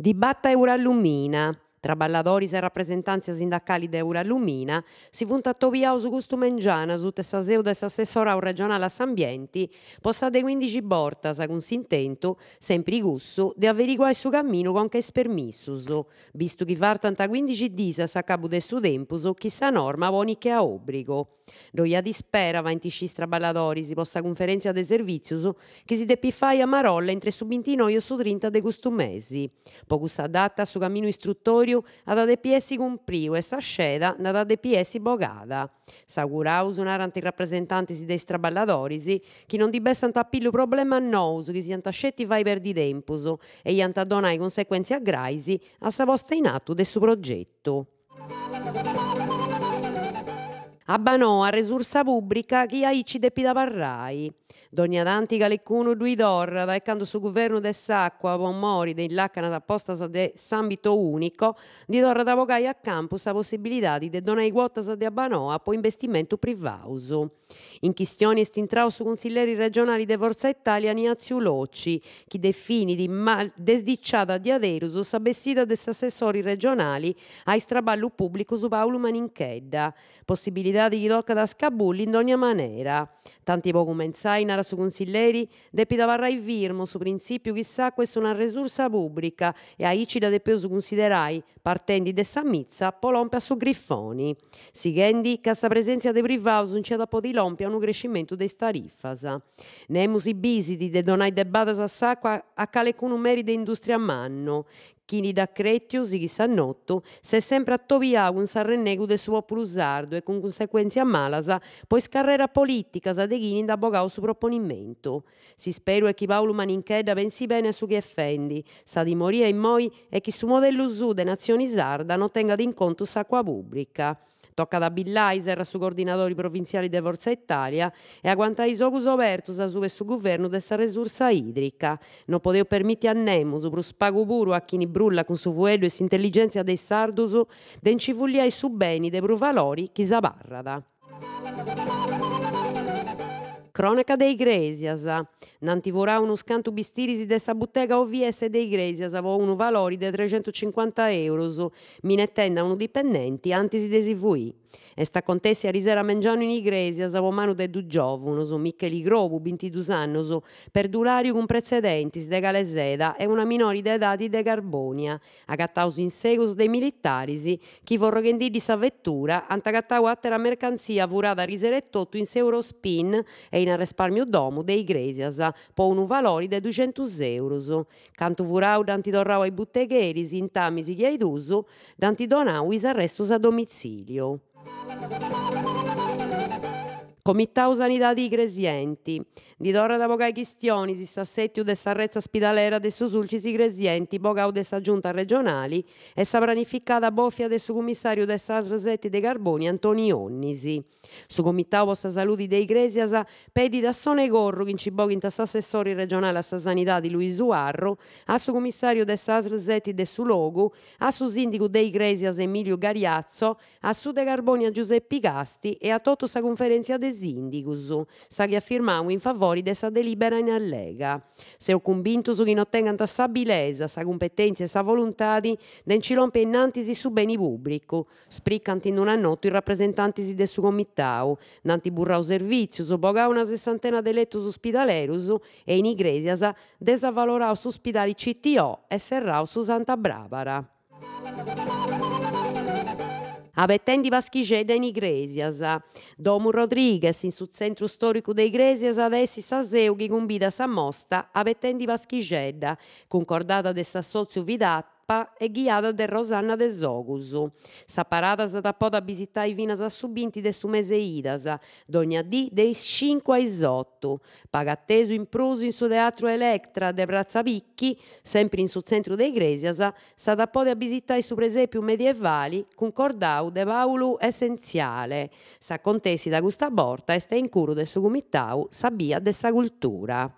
di Batta Battaurallumina, tra balladores e rappresentanze sindacali de Ura Lumina, si funta su gustu mengiana su testa seuda e assessora assessorau regionale a S'Ambienti, possa de 15 bortas con s'intento, sempre i gusto, di averiguare suo cammino con che spermissus, visto che tanta 15 disas a capo de su tempus, chissà norma buoni che a obbligo. Doia di spera, dispera 26 traballadori si possa conferenza de servizius che si depifai a Marolla entre subintinoio su 30 de gustu mesi. Poco s'adatta su cammino istruttori Gregoriu ad ADPS cumpriu e sa sceda ad ADPS bogada. Sa curausu narant i rappresentanti dei straballadorisi che non dibessant a pillu problema a nous chi siant scetti vai per di tempusu e iant a conseguenze a graisi a sa posta in atto del suo progetto abbanò a resursa pubblica chi aici depita parrai. Dogna tanti caleccuno due d'orra, da canto su governo de sacqua, mori, de illacana apposta de s'ambito unico, di d'orra da a campus a possibilità di de donai quotas de abbanò a po investimento privauso. In chistioni estintrao su consiglieri regionali de Forza Italia Niazio Loci, chi defini di mal desdicciata di Aderus, sabessita des assessori regionali a straballo pubblico su Paolo Maninchedda. Possibilità cidade di tocca da scabulli in ogni maniera. Tanti poco menzainara su consiglieri depitava il virmo su principio chissà questa è una risorsa pubblica e a icida de peso considerai partendo di sa mizza polompia su griffoni. Sighendi che sta presenza dei privaus un c'è di lompia un crescimento dei tariffasa. Nemus i bisiti de donai debadas a sacqua a cale con de industria manno chini da Cretio, si sannotto, se sempre attovià un sarrennegu de suo plusardo e con conseguenze malasa, poi scarrera politica sa de Ghini da bogau su proponimento. Si spero e chi va Paolo Maninchedda pensi bene su chi effendi, sa di moria in moi e chi su modello su de nazioni sarda non tenga d'incontro sa qua pubblica. Tocca da Billaiser, su coordinatori provinciali di Forza Italia e a quanta isogus obertus su e su governo dessa risorsa idrica. Non potevo permettere a Nemo, su pruspago puro a chi ne brulla con su vuello e su intelligenza dei sardus, den civuglia e su beni de pru valori chi sa barrada. Cronaca dei Iglesias. Nanti vorrà uno scanto bistirisi dessa bottega OVS dei Iglesias, vo uno valori de 350 euro, minettenda uno dipendenti, antisi desivui. Esta contessa risera mengiano in Igresia, sa pomano de Dugiovu, noso Micheli Grobu, bintidusanno, so perdulario con precedenti, de Galeseda e una minori de dati de Carbonia, agattaus in segos dei militarisi, chi vorroghendì di sa vettura, antagattau attera mercanzia vurada riserettotto in spin e in risparmio domo de Igresias, po un valori de 200 euros. Canto vurau danti dorrau ai buttegheris, intamisi chi ai d'uso, danti donau is arrestos a domicilio. Thank you. Sanità di Igresienti, di Dora da Bogai Chistioni, di Sassettiu de Sarrezza Spidalera de Susulcis Igresienti, Bogau de sa Giunta Regionali e Sapranificata planificata bofia de su commissario de sa Sresetti de Carboni, Antoni Onnisi. Su Comità Vossa Saluti de Igresias pedi da Sone Corru, in Ciboghi in Assessori Regionale a sa di Luisu Arro, a su commissario de sa Sresetti de su a su sindico de Igresias Emilio Gariazzo, a su de Carboni a Giuseppi Casti e a tutta sa conferenza de indigus. Saria firmau in favore dessa delibera in allega. Seu convintos che non tengan sa bilesa, sa competenza e sa volontà di ci rompe innantis su beni pubblico. Spriccanti in una notte i rappresentanti del suo comitau, nanti burrau servizios, bogau una sessantena de lettos ospitalerus e in igresias desavalorau su ospedali CTO e serrau su Santa Bravara. Apetendi paschicedda in Igresias, Domu Rodriguez in sul centro storico dei Igresias adessi essi Saseu chi convida sa mosta apetendi paschicedda, concordata de sozio Vidat é guiada de Rosanna de Sogusu. Sa parada sa tapò da visitare i vinas assubinti de su mese idasa, d'ogna di dei 5 isotto. 8. Pagattesu in prusu in su teatro Electra de Brazzapicchi, sempre in su centro de Igresias, sa tapò da visitare su presepiu medievali, concordau de Paulu essenziale. Sa contesi da custa borta sta in curu de su comitau sabia de sa cultura.